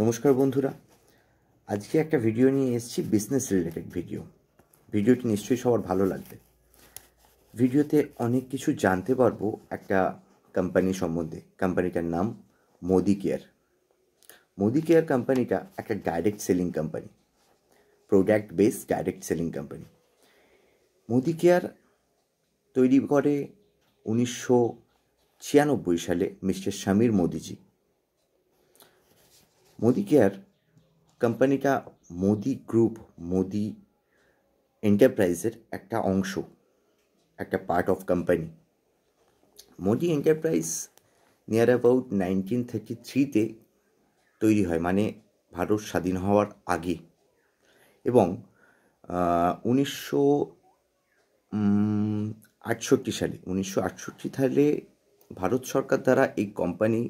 নমস্কার বন্ধুরা আজকে একটা ভিডিও নিয়ে এসেছি বিজনেস রিলেটেড ভিডিও ভিডিওটি নিশ্চয়ই সবার ভালো লাগবে ভিডিওতে অনেক কিছু জানতে পারবো একটা কোম্পানি সম্বন্ধে কোম্পানিটার নাম মোদি কেয়ার মোদি কেয়ার কোম্পানিটা একটা direct selling company product base direct selling company Modi care তৈরি করে উনিশশো ছিয়ানব্বই সালে মিস্টার স্বামীর মোদিজি মোদি কেয়ার কোম্পানিটা মোদি গ্রুপ মোদি এন্টারপ্রাইজের একটা অংশ একটা part of company Modi enterprise near about nineteen thirty থ্রিতে তৈরি হয় মানে ভারত স্বাধীন হওয়ার আগে এবং উনিশশো আটষট্টি সালে উনিশশো আটষট্টি সালে ভারত সরকার দ্বারা এই কোম্পানি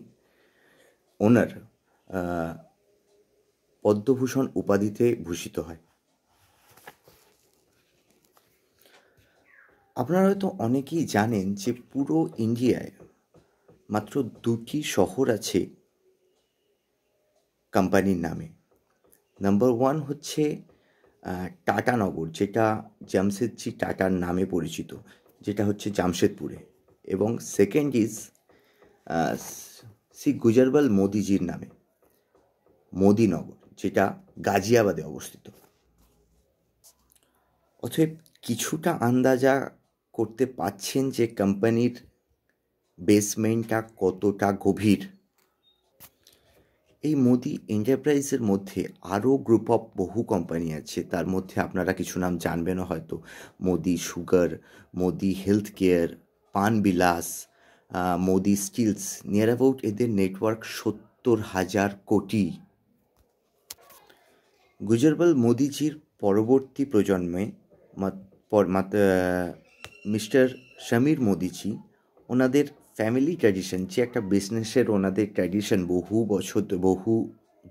ওনার পদ্মভূষণ উপাধিতে ভূষিত হয় আপনারা হয়তো অনেকেই জানেন যে পুরো ইন্ডিয়ায় মাত্র দুটি শহর আছে কোম্পানির নামে নাম্বার ওয়ান হচ্ছে টাটানগর যেটা জামশেদজি টাটার নামে পরিচিত যেটা হচ্ছে জামশেদপুরে এবং সেকেন্ড ইজ শ্রী গুজারবাল মোদিজির নামে মোদিনগর যেটা গাজিয়াবাদে অবস্থিত অথব কিছুটা আন্দাজা করতে পাচ্ছেন যে কোম্পানির বেসমেন্টটা কতটা গভীর এই মোদি এন্টারপ্রাইজের মধ্যে আরও গ্রুপ অফ বহু কোম্পানি আছে তার মধ্যে আপনারা কিছু নাম জানবেনও হয়তো Modi sugar Modi health care Pan Vilas Modi steels near about এদের নেটওয়ার্ক সত্তর হাজার কোটি গুজরবাল মোদিজির পরবর্তী প্রজন্মে মিস্টার সমীর মোদিজি ওনাদের ফ্যামিলি ট্র্যাডিশন যে একটা বিজনেসের ওনাদের ট্র্যাডিশন বহু বছর বহু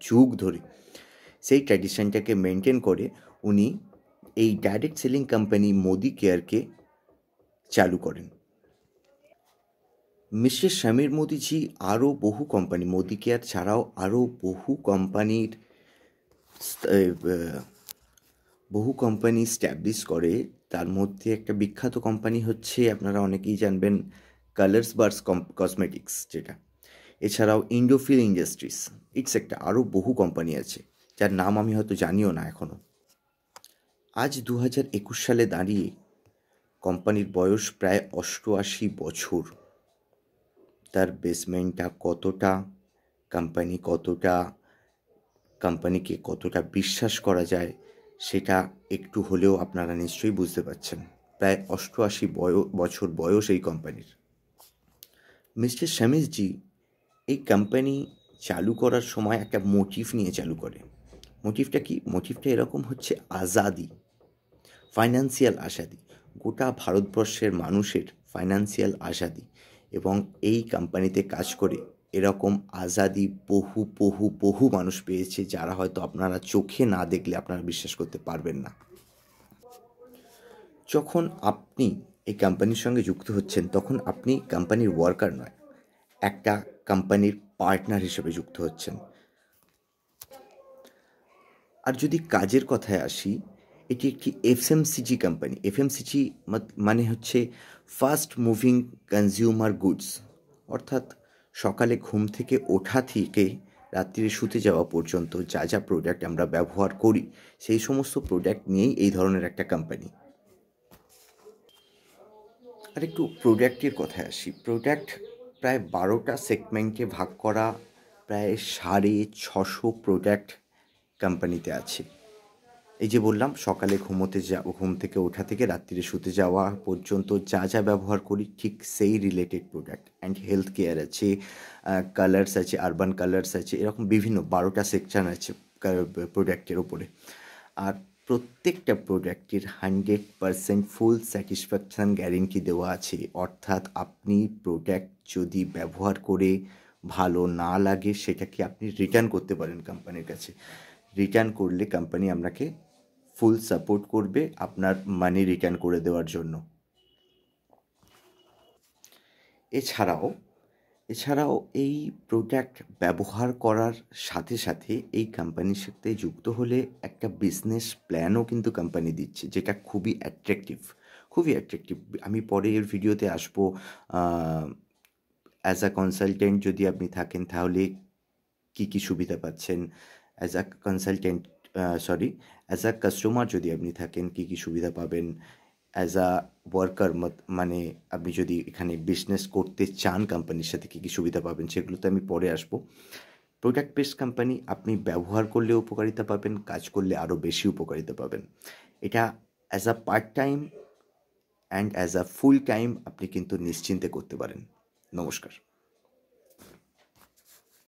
যুগ ধরে সেই ট্র্যাডিশনটাকে মেনটেন করে উনি এই ডাইরেক্ট সেলিং কোম্পানি মোদি কেয়ারকে চালু করেন মিস্টার সমীর মোদিজি আরও বহু কোম্পানি মোদি কেয়ার ছাড়াও আরও বহু কোম্পানির বহু কোম্পানি স্ট্যাবলিশ করে তার মধ্যে একটা বিখ্যাত কোম্পানি হচ্ছে আপনারা অনেকেই জানবেন কালার্স বার্স কসমেটিক্স যেটা এছাড়াও ইন্ডোফিল ইন্ডাস্ট্রিজ ইটস একটা আরও বহু কোম্পানি আছে যার নাম আমি হয়তো জানিও না এখনও আজ দু হাজার একুশ সালে দাঁড়িয়ে কোম্পানির বয়স প্রায় অষ্টআশি বছর তার বেসমেন্টটা কতটা কোম্পানি কতটা কোম্পানিকে কতটা বিশ্বাস করা যায় সেটা একটু হলেও আপনারা নিশ্চয়ই বুঝতে পারছেন প্রায় অষ্টআশি বয় বছর বয়স এই কোম্পানির মিস্টার স্যামিসজি এই কোম্পানি চালু করার সময় একটা মোটিভ নিয়ে চালু করে মোটিভটা কি মোটিভটা এরকম হচ্ছে আজাদি ফাইন্যান্সিয়াল আজাদি গোটা ভারতবর্ষের মানুষের ফাইন্যান্সিয়াল আজাদি এবং এই কোম্পানিতে কাজ করে এরকম আজাদি বহু বহু বহু মানুষ পেয়েছে যারা হয়তো আপনারা চোখে না দেখলে আপনারা বিশ্বাস করতে পারবেন না যখন আপনি এই কোম্পানির সঙ্গে যুক্ত হচ্ছেন তখন আপনি কোম্পানির ওয়ার্কার নয় একটা কোম্পানির পার্টনার হিসেবে যুক্ত হচ্ছেন আর যদি কাজের কথায় আসি এটি একটি এফএমসিজি কোম্পানি এফএমসিজি মানে হচ্ছে ফাস্ট মুভিং কনজিউমার গুডস অর্থাৎ সকালে ঘুম থেকে ওঠা থেকে রাত্রিরে শুতে যাওয়া পর্যন্ত যা যা প্রোডাক্ট আমরা ব্যবহার করি সেই সমস্ত প্রোডাক্ট নিয়েই এই ধরনের একটা কোম্পানি আর একটু প্রোডাক্টের কথায় আসি প্রোডাক্ট প্রায় বারোটা সেগমেন্টে ভাগ করা প্রায় সাড়ে ছশো প্রোডাক্ট কোম্পানিতে আছে এই যে বললাম সকালে ঘুমোতে যা ঘুম থেকে ওঠা থেকে রাত্রিরে শুতে যাওয়া পর্যন্ত যা যা ব্যবহার করি ঠিক সেই related product and health care আছে কালার্স আছে আরবান কালার্স আছে এরকম বিভিন্ন বারোটা সেকশান আছে প্রোডাক্টের ওপরে আর প্রত্যেকটা প্রোডাক্টের hundred percent full satisfaction guarantee দেওয়া আছে অর্থাৎ আপনি প্রোডাক্ট যদি ব্যবহার করে ভালো না লাগে সেটাকে আপনি রিটার্ন করতে পারেন কোম্পানির কাছে রিটার্ন করলে কোম্পানি আপনাকে ফুল সাপোর্ট করবে আপনার মানি রিটার্ন করে দেওয়ার জন্য এছাড়াও এছাড়াও এই প্রোডাক্ট ব্যবহার করার সাথে সাথে এই কোম্পানির সাথে যুক্ত হলে একটা বিজনেস প্ল্যানও কিন্তু কোম্পানি দিচ্ছে যেটা খুবই অ্যাট্রাকটিভ খুবই অ্যাট্রাকটিভ আমি পরে এর ভিডিওতে আসবো অ্যাজ আ কনসালটেন্ট যদি আপনি থাকেন তাহলে কী কী সুবিধা পাচ্ছেন as a consultant sorry as a customer যদি আপনি থাকেন কি কি সুবিধা পাবেন অ্যাজ আ ওয়ার্কার মানে আপনি যদি এখানে বিজনেস করতে চান কোম্পানির সাথে কী কী সুবিধা পাবেন সেগুলোতে আমি পরে আসবো প্রোডাক্ট বেস কোম্পানি আপনি ব্যবহার করলে উপকারিতা পাবেন কাজ করলে আরও বেশি উপকারিতা পাবেন এটা as a part time and as a full time আপনি কিন্তু নিশ্চিন্তে করতে পারেন নমস্কার